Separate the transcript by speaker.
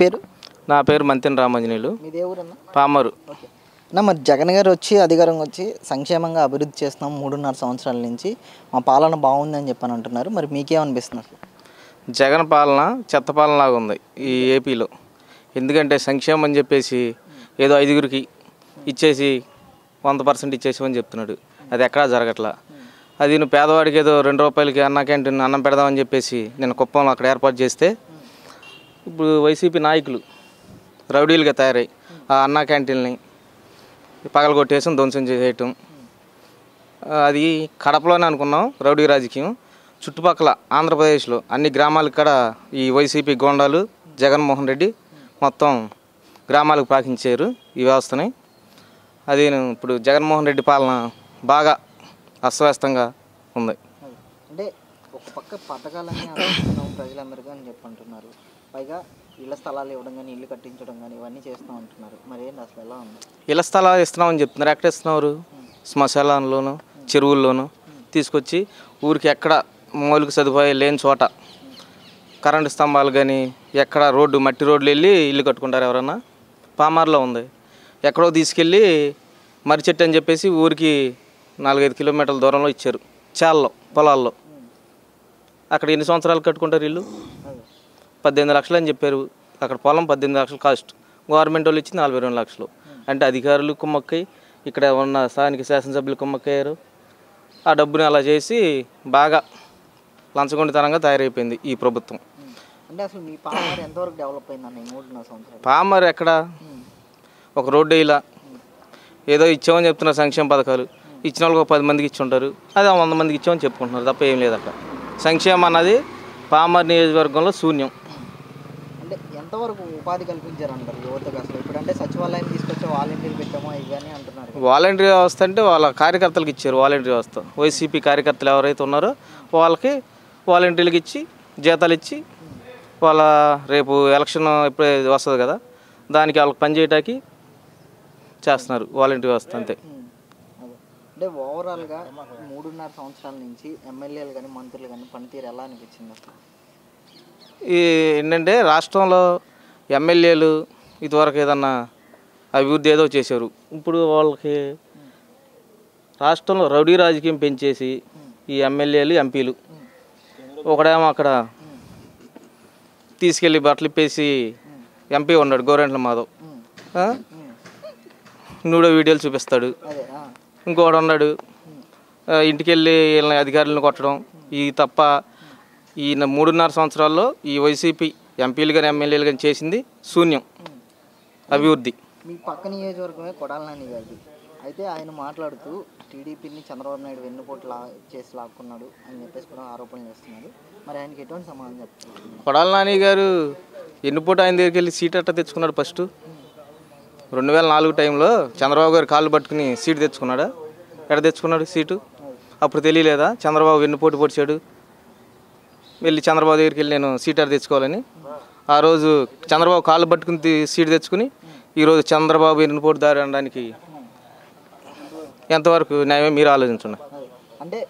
Speaker 1: పేరు నా పేరు మంతిన రామంజనీలు పామరు
Speaker 2: నా మరి జగన్ గారు వచ్చి అధికారం వచ్చి సంక్షేమంగా అభివృద్ధి చేస్తున్నాం మూడున్నర సంవత్సరాల నుంచి మా పాలన బాగుంది అని చెప్పని అంటున్నారు మరి మీకేమనిపిస్తుంది
Speaker 1: జగన్ పాలన చెత్త పాలనలాగా ఉంది ఈ ఏపీలో ఎందుకంటే సంక్షేమం అని చెప్పేసి ఏదో ఐదుగురికి ఇచ్చేసి వంద పర్సెంట్ ఇచ్చేసామని చెప్తున్నాడు అది ఎక్కడా జరగట్లా అది నువ్వు పేదవాడికి ఏదో రెండు రూపాయలకి అన్న క్యాంటీన్ అన్నం పెడదామని చెప్పేసి నేను కుప్పంలో అక్కడ ఏర్పాటు చేస్తే ఇప్పుడు వైసీపీ నాయకులు రౌడీలుగా తయారై ఆ అన్నా క్యాంటీన్ని పగలగొట్టేసి ధ్వంసం చేయటం అది కడపలోనే అనుకున్నాం రౌడీ రాజకీయం చుట్టుపక్కల ఆంధ్రప్రదేశ్లో అన్ని గ్రామాలకు కూడా ఈ వైసీపీ గోండాలు జగన్మోహన్ రెడ్డి మొత్తం గ్రామాలకు పాకించారు ఈ వ్యవస్థని అది ఇప్పుడు జగన్మోహన్ రెడ్డి పాలన బాగా అస్తవ్యస్తంగా ఉంది
Speaker 2: అంటే ఒక పక్క పథకాలన్నీ అందిస్తున్నాం ప్రజలందరికీ అని చెప్పి అంటున్నారు పైగా ఇళ్ల స్థలాలు ఇవ్వడం కానీ ఇల్లు కట్టించడం కానీ ఇవన్నీ చేస్తూ ఉంటున్నారు మరి ఏంటి అసలు ఎలా ఉంది
Speaker 1: ఇళ్ల స్థలాలు అని చెప్తున్నారు ఎక్కడ ఇస్తున్నారు శ్మశానంలోను చెరువుల్లోను తీసుకొచ్చి ఊరికి ఎక్కడ మౌలిక సదుపాయాలు లేని చోట కరెంటు స్తంభాలు కానీ ఎక్కడ రోడ్డు మట్టి రోడ్లు వెళ్ళి ఇల్లు కట్టుకుంటారు ఎవరన్నా పామార్లో ఉంది ఎక్కడో తీసుకెళ్ళి మర్రి చెట్టు అని చెప్పేసి ఊరికి నాలుగైదు కిలోమీటర్ల దూరంలో ఇచ్చారు చాలలో పొలాల్లో అక్కడ ఎన్ని సంవత్సరాలు కట్టుకుంటారు ఇల్లు పద్దెనిమిది లక్షలు అని చెప్పారు అక్కడ పొలం పద్దెనిమిది లక్షలు కాస్ట్ గవర్నమెంట్ వాళ్ళు ఇచ్చి నలభై రెండు లక్షలు అంటే అధికారులు కుమ్మక్కయ్యి ఇక్కడ ఉన్న స్థానిక శాసనసభ్యులు కుమ్మక్కయ్యారు ఆ డబ్బుని అలా చేసి బాగా లంచగొండితనంగా తయారైపోయింది ఈ ప్రభుత్వం
Speaker 2: అంటే అసలు మీ పామర్ ఎంతవరకు డెవలప్
Speaker 1: పామర్ ఎక్కడ ఒక రోడ్డు ఇలా ఏదో ఇచ్చామని చెప్తున్నారు సంక్షేమ పథకాలు ఇచ్చిన వాళ్ళకి ఒక పది మందికి ఇచ్చి ఉంటారు అది వంద మందికి ఇచ్చామని చెప్పుకుంటున్నారు తప్ప ఏం లేదు అక్కడ సంక్షేమం అన్నది పామర్ నియోజకవర్గంలో శూన్యం
Speaker 2: అంటే ఎంతవరకు ఉపాధి కల్పించారంటారు యువతకు అసలు ఇప్పుడంటే సచివాలయం తీసుకొచ్చే వాలంటీర్ పెట్టామో ఇవన్నీ అంటున్నారు
Speaker 1: వాలంటీర్ వ్యవస్థ అంటే వాళ్ళ కార్యకర్తలకు ఇచ్చారు వాలంటీర్ వ్యవస్థ వైసీపీ కార్యకర్తలు ఎవరైతే ఉన్నారో వాళ్ళకి వాలంటీర్లకు ఇచ్చి జీతాలు ఇచ్చి వాళ్ళ రేపు ఎలక్షన్ ఎప్పుడైతే వస్తుంది కదా దానికి వాళ్ళకి పనిచేయటానికి చేస్తున్నారు వాలంటీర్ వ్యవస్థ అంతే
Speaker 2: అంటే ఓవరాల్గా మూడున్నర సంవత్సరాల నుంచి ఎమ్మెల్యేలు కానీ మంత్రులు కానీ పనితీరు ఎలా అనిపించింది
Speaker 1: ఈ ఏంటంటే రాష్ట్రంలో ఎమ్మెల్యేలు ఇదివరకు ఏదన్నా అభివృద్ధి ఏదో చేశారు ఇప్పుడు వాళ్ళకి రాష్ట్రంలో రౌడీ రాజకీయం పెంచేసి ఈ ఎమ్మెల్యేలు ఎంపీలు ఒకడేమో అక్కడ తీసుకెళ్ళి బట్టలు ఇప్పేసి ఎంపీ ఉన్నాడు గోరెంట్ల మాధవ్ నూడో వీడియోలు చూపిస్తాడు ఇంకోడు ఉన్నాడు ఇంటికి వెళ్ళి వీళ్ళని అధికారులను కొట్టడం ఈ తప్ప ఈ మూడున్నర సంవత్సరాల్లో ఈ వైసీపీ ఎంపీలు కానీ ఎమ్మెల్యేలు కానీ చేసింది శూన్యం
Speaker 2: అభివృద్ధి మీ పక్క నియోజకవర్గమే కొడాల నాని గారిది అయితే ఆయన మాట్లాడుతూ టీడీపీని చంద్రబాబు నాయుడు వెన్నుపోట్లు చేసి లాక్కున్నాడు అని చెప్పేసి కూడా ఆరోపణలు చేస్తున్నాడు మరి ఆయనకి ఎటువంటి సమాధానం చెప్తారు
Speaker 1: కొడాల నాని గారు ఎన్నుపోటు ఆయన దగ్గరికి వెళ్ళి సీట్ అట్ట తెచ్చుకున్నాడు ఫస్ట్ రెండు వేల నాలుగు టైంలో చంద్రబాబు గారు కాళ్ళు పట్టుకుని సీటు తెచ్చుకున్నాడా ఎక్కడ తెచ్చుకున్నాడు సీటు అప్పుడు తెలియలేదా చంద్రబాబు వెన్ను పోటీ పొడిచాడు వెళ్ళి చంద్రబాబు దగ్గరికి వెళ్ళి నేను సీట్ అది తెచ్చుకోవాలని ఆ రోజు చంద్రబాబు కాళ్ళు పట్టుకుని సీటు తెచ్చుకుని ఈరోజు చంద్రబాబు వెన్ను పోటీ దారి అనడానికి ఎంతవరకు న్యాయమే మీరు ఆలోచించండి
Speaker 2: అంటే